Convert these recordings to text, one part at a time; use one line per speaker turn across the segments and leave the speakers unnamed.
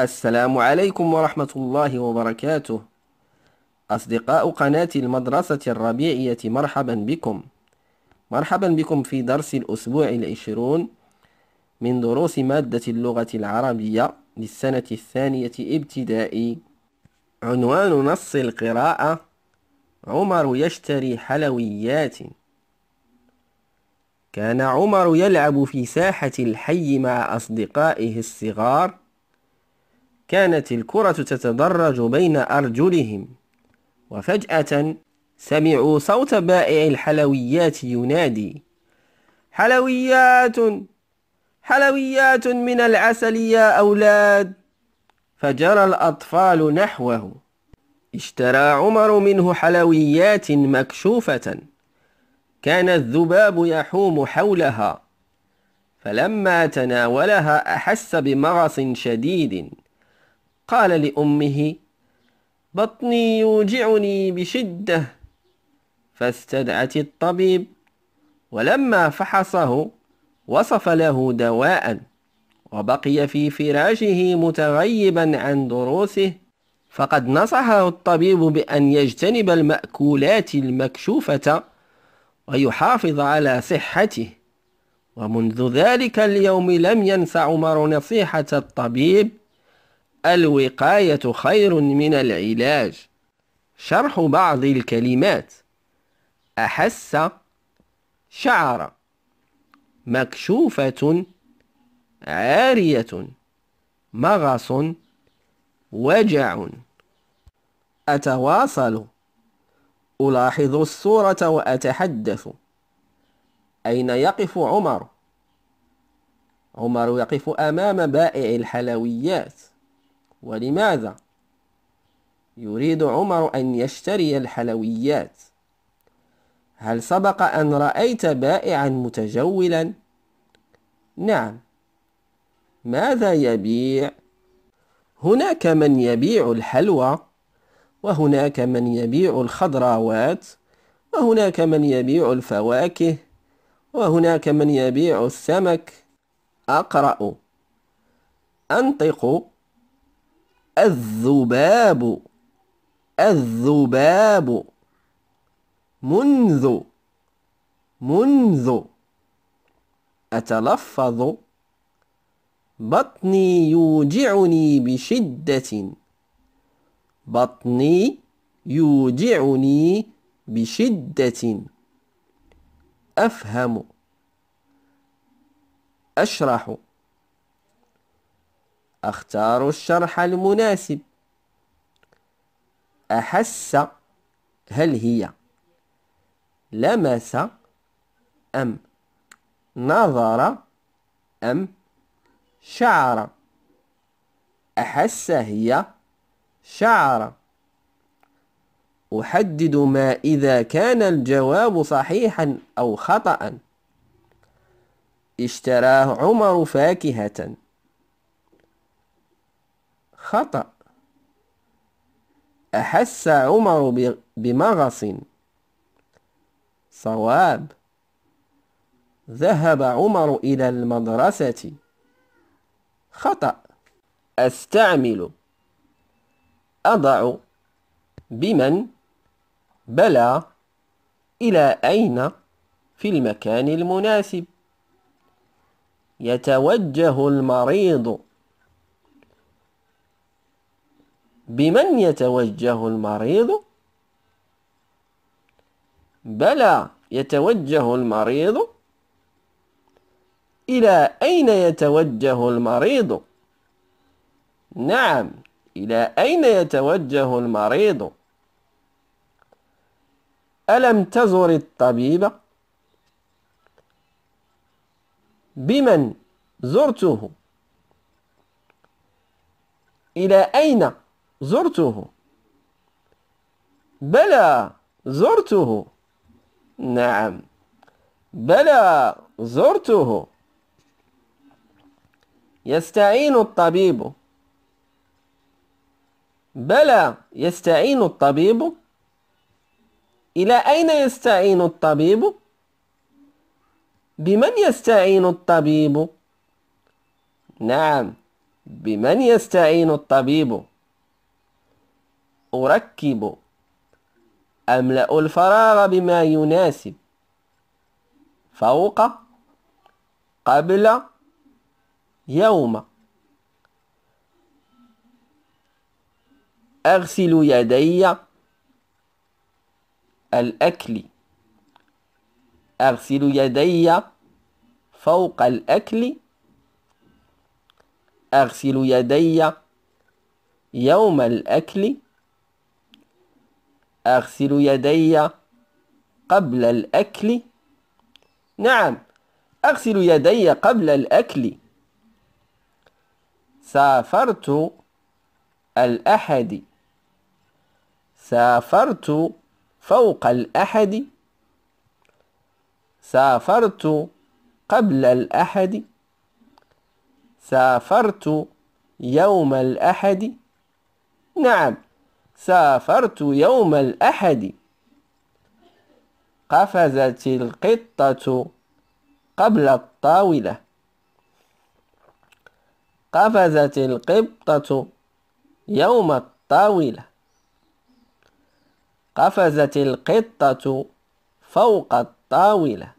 السلام عليكم ورحمة الله وبركاته أصدقاء قناة المدرسة الربيعية مرحبا بكم مرحبا بكم في درس الأسبوع العشرون من دروس مادة اللغة العربية للسنة الثانية ابتدائي عنوان نص القراءة عمر يشتري حلويات كان عمر يلعب في ساحة الحي مع أصدقائه الصغار كانت الكرة تتدرج بين أرجلهم وفجأة سمعوا صوت بائع الحلويات ينادي حلويات حلويات من العسل يا أولاد فجرى الأطفال نحوه اشترى عمر منه حلويات مكشوفة كان الذباب يحوم حولها فلما تناولها أحس بمغص شديد قال لأمه بطني يوجعني بشدة فاستدعت الطبيب ولما فحصه وصف له دواء وبقي في فراشه متغيبا عن دروسه فقد نصحه الطبيب بأن يجتنب المأكولات المكشوفة ويحافظ على صحته ومنذ ذلك اليوم لم ينس عمر نصيحة الطبيب الوقاية خير من العلاج شرح بعض الكلمات أحس شعر مكشوفة عارية مغص وجع أتواصل ألاحظ الصورة وأتحدث أين يقف عمر؟ عمر يقف أمام بائع الحلويات ولماذا يريد عمر أن يشتري الحلويات هل سبق أن رأيت بائعا متجولا؟ نعم ماذا يبيع؟ هناك من يبيع الحلوى وهناك من يبيع الخضراوات وهناك من يبيع الفواكه وهناك من يبيع السمك أقرأ أنطق الذباب الذباب منذ منذ أتلفظ بطني يوجعني بشدة بطني يوجعني بشدة أفهم أشرح أختار الشرح المناسب أحس هل هي لمس أم نظر أم شعر أحس هي شعر أحدد ما إذا كان الجواب صحيحا أو خطأ اشتراه عمر فاكهة خطأ أحس عمر بمغص صواب ذهب عمر إلى المدرسة خطأ أستعمل أضع بمن بلى إلى أين في المكان المناسب يتوجه المريض بمن يتوجه المريض بلى يتوجه المريض إلى أين يتوجه المريض نعم إلى أين يتوجه المريض ألم تزر الطبيب بمن زرته إلى أين زرته بلى زرته نعم بلى زرته يستعين الطبيب بلى يستعين الطبيب إلى أين يستعين الطبيب؟ بمن يستعين الطبيب؟ نعم بمن يستعين الطبيب؟ أركب أملأ الفراغ بما يناسب فوق قبل يوم أغسل يدي الأكل أغسل يدي فوق الأكل أغسل يدي يوم الأكل أغسل يدي قبل الأكل نعم أغسل يدي قبل الأكل سافرت الأحد سافرت فوق الأحد سافرت قبل الأحد سافرت يوم الأحد نعم سافرت يوم الأحد قفزت القطة قبل الطاولة قفزت القطة يوم الطاولة قفزت القطة فوق الطاولة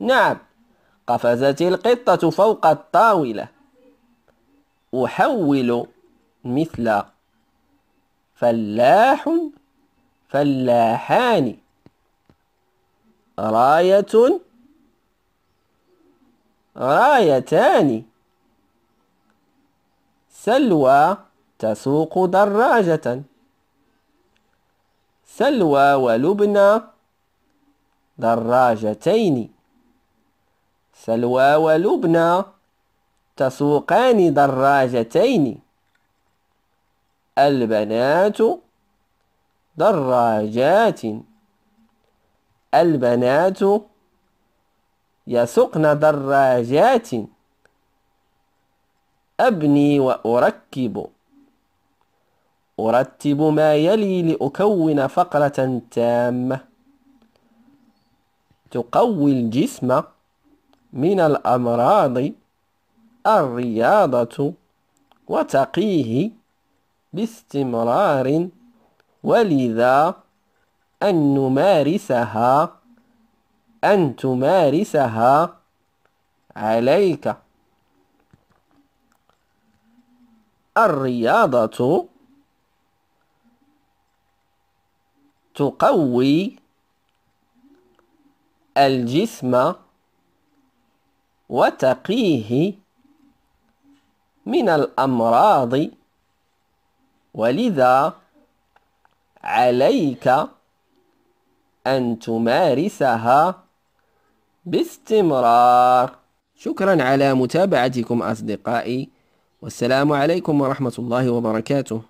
نعم قفزت القطة فوق الطاولة أحول مثل فلاح فلاحان راية رايتان سلوى تسوق دراجة سلوى ولبنى دراجتين سلوى ولبنى تسوقان دراجتين البنات دراجات البنات يسقن دراجات أبني وأركب أرتب ما يلي لأكون فقرة تامة تقوي الجسم من الأمراض الرياضة وتقيه باستمرار ولذا أن نمارسها أن تمارسها عليك الرياضة تقوي الجسم وتقيه من الأمراض ولذا عليك أن تمارسها باستمرار شكرا على متابعتكم أصدقائي والسلام عليكم ورحمة الله وبركاته